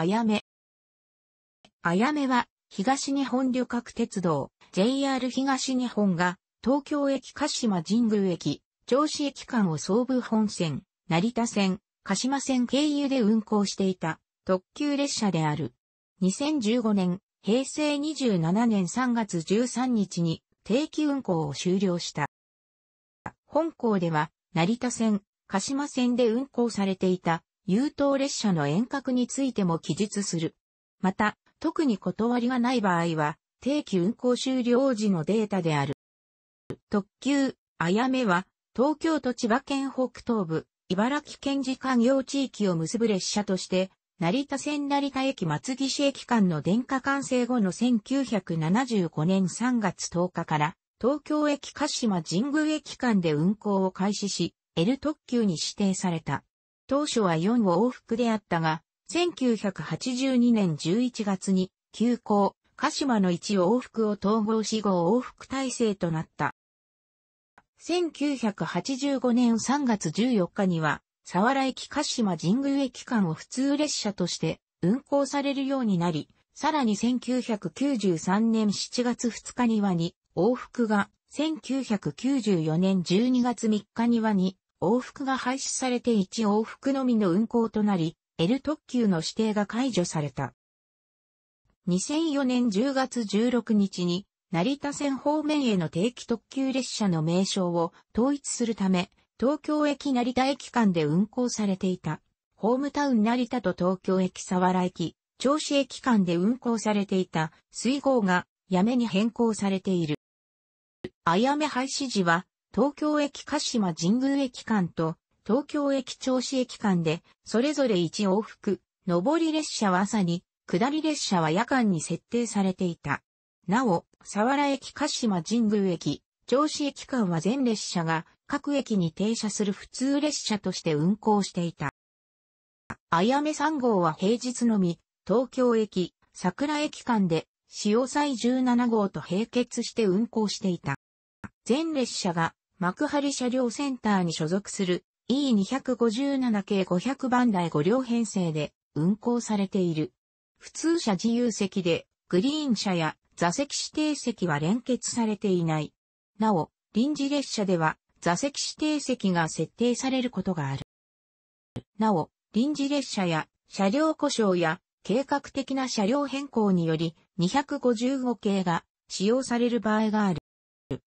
あやめ。あやめは、東日本旅客鉄道、JR 東日本が、東京駅鹿島神宮駅、銚子駅間を総武本線、成田線、鹿島線経由で運行していた、特急列車である。2015年、平成27年3月13日に、定期運行を終了した。本校では、成田線、鹿島線で運行されていた優等列車の遠隔についても記述する。また、特に断りがない場合は、定期運行終了時のデータである。特急、あやめは、東京と千葉県北東部、茨城県時間用地域を結ぶ列車として、成田線成田駅松岸駅間の電化完成後の1975年3月10日から、東京駅鹿島神宮駅間で運行を開始し、L 特急に指定された。当初は4往復であったが、1982年11月に、急行、鹿島の1往復を統合し5往復体制となった。1985年3月14日には、佐原駅鹿島神宮駅間を普通列車として運行されるようになり、さらに1993年7月2日にはに往復が、1994年12月3日にはに往復が廃止されて1往復のみの運行となり、L 特急の指定が解除された。2004年10月16日に、成田線方面への定期特急列車の名称を統一するため、東京駅成田駅間で運行されていた、ホームタウン成田と東京駅沢原駅、調子駅間で運行されていた水号がやめに変更されている。あやめ廃止時は東京駅鹿島神宮駅間と東京駅銚子駅間で、それぞれ1往復、上り列車は朝に、下り列車は夜間に設定されていた。なお、佐原駅鹿島神宮駅、銚子駅間は全列車が各駅に停車する普通列車として運行していた。あやめ3号は平日のみ、東京駅、桜駅間で、潮祭17号と並結して運行していた。全列車が幕張車両センターに所属する E257 系500番台5両編成で運行されている。普通車自由席で、グリーン車や座席指定席は連結されていない。なお、臨時列車では座席指定席が設定されることがある。なお、臨時列車や車両故障や計画的な車両変更により255系が使用される場合がある。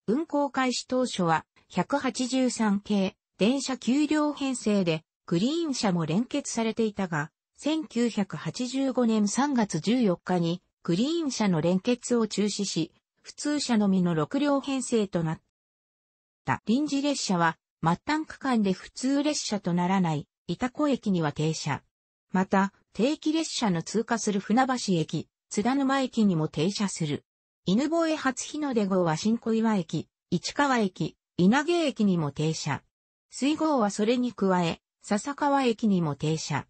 運行開始当初は183系、電車9両編成で、グリーン車も連結されていたが、1985年3月14日に、グリーン車の連結を中止し、普通車のみの6両編成となった。臨時列車は、末端区間で普通列車とならない、板子駅には停車。また、定期列車の通過する船橋駅、津田沼駅にも停車する。犬吠初日の出号は新小岩駅、市川駅、稲毛駅にも停車。水郷はそれに加え、笹川駅にも停車。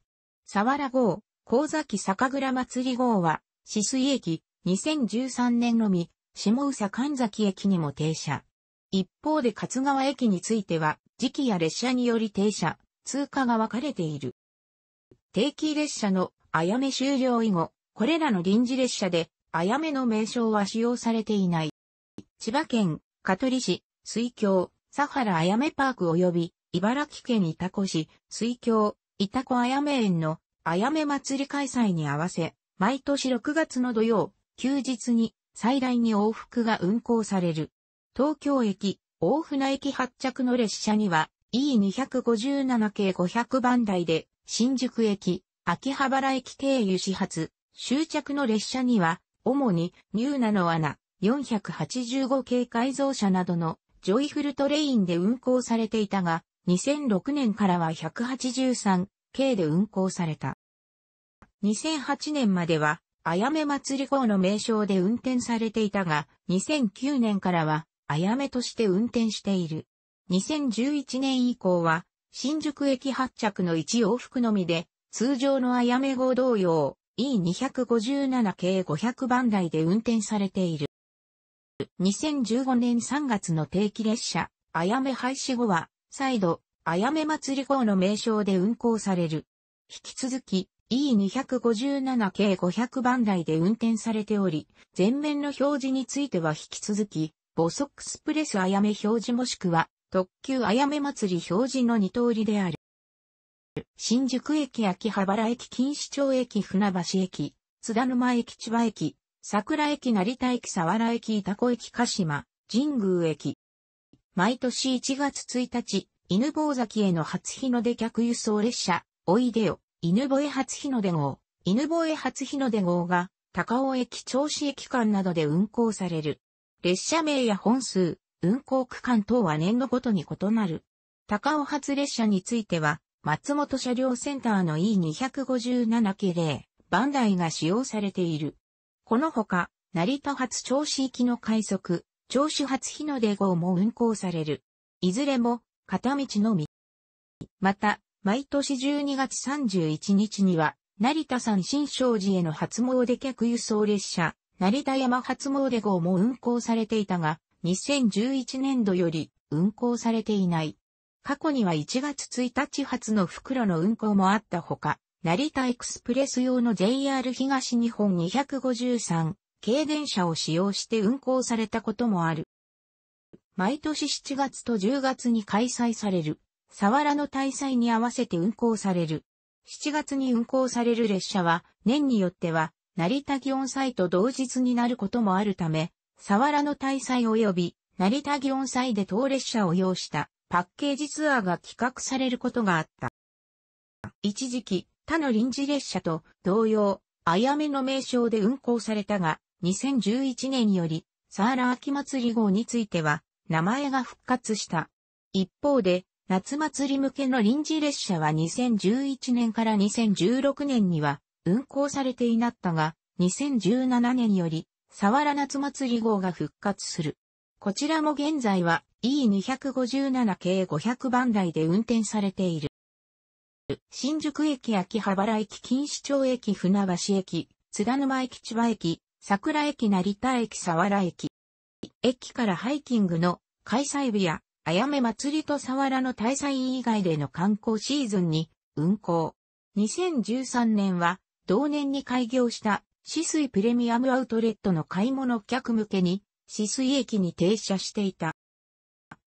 佐原号、神崎酒蔵祭り号は、四水駅、2013年のみ、下宇佐神崎駅にも停車。一方で勝川駅については、時期や列車により停車、通過が分かれている。定期列車の、あやめ終了以後、これらの臨時列車で、あやめの名称は使用されていない。千葉県、香取市、水郷、サハラあやめパーク及び、茨城県イタコ市、水郷、イタコあやめ園の、あやめ祭り開催に合わせ、毎年6月の土曜、休日に、最大に往復が運行される。東京駅、大船駅発着の列車には、E257 系500番台で、新宿駅、秋葉原駅経由始発、終着の列車には、主に、ニューナの穴、485系改造車などのジョイフルトレインで運行されていたが、2006年からは 183K で運行された。2008年までは、あやめ祭り号の名称で運転されていたが、2009年からは、あやめとして運転している。2011年以降は、新宿駅発着の1往復のみで、通常のあやめ号同様、E257 系500番台で運転されている。2015年3月の定期列車、あやめ廃止後は、再度、あやめ祭り号の名称で運行される。引き続き、E257 系500番台で運転されており、前面の表示については引き続き、ボソックスプレスあやめ表示もしくは、特急あやめ祭り表示の二通りである。新宿駅秋葉原駅錦糸町駅船橋駅、津田沼駅千葉駅、桜駅成田駅佐原駅高子駅鹿島、神宮駅。毎年1月1日、犬坊崎への初日の出客輸送列車、おいでよ、犬吠初日の出号、犬吠初日の出号が、高尾駅銚子駅間などで運行される。列車名や本数、運行区間等は年度ごとに異なる。高尾発列車については、松本車両センターの E257 系例、バンダイが使用されている。このほか、成田発調子行きの快速、調子発日の出号も運行される。いずれも、片道のみ。また、毎年12月31日には、成田山新勝寺への初詣客輸送列車、成田山初詣号も運行されていたが、2011年度より運行されていない。過去には1月1日発の袋の運行もあったほか、成田エクスプレス用の JR 東日本253軽電車を使用して運行されたこともある。毎年7月と10月に開催される、サワラの大祭に合わせて運行される。7月に運行される列車は、年によっては、成田祇園祭と同日になることもあるため、サワラの大祭及び、成田祇園祭で当列車を要したパッケージツアーが企画されることがあった。一時期、他の臨時列車と同様、あやめの名称で運行されたが、2011年より、サーラ秋祭り号については、名前が復活した。一方で、夏祭り向けの臨時列車は2011年から2016年には運行されていなったが、2017年より、サワラ夏祭り号が復活する。こちらも現在は E257 系500番台で運転されている。新宿駅秋葉原駅錦糸町駅船橋駅、津田沼駅千葉駅、桜駅成田駅佐原駅。駅からハイキングの開催日や、あやめ祭りと佐原の大祭以外での観光シーズンに運行。2013年は、同年に開業した四水プレミアムアウトレットの買い物客向けに、四水駅に停車していた。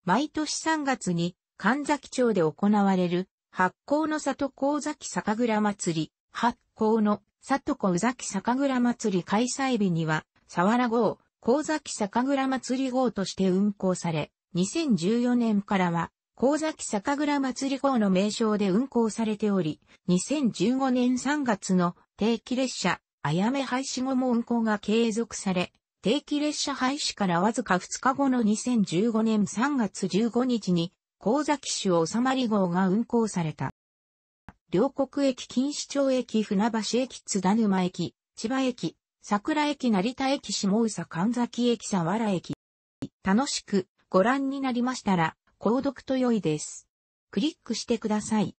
毎年3月に神崎町で行われる発行の里小崎酒蔵祭り、発行の里小崎酒蔵祭り開催日には、佐原号、小崎酒蔵祭り号として運行され、2014年からは、小崎酒蔵祭り号の名称で運行されており、2015年3月の定期列車、あやめ廃止後も運行が継続され、定期列車廃止からわずか2日後の2015年3月15日に、神崎市収まり号が運行された。両国駅錦糸町駅船橋駅津田沼駅、千葉駅、桜駅成田駅下宇佐神崎駅佐原駅。楽しくご覧になりましたら、購読と良いです。クリックしてください。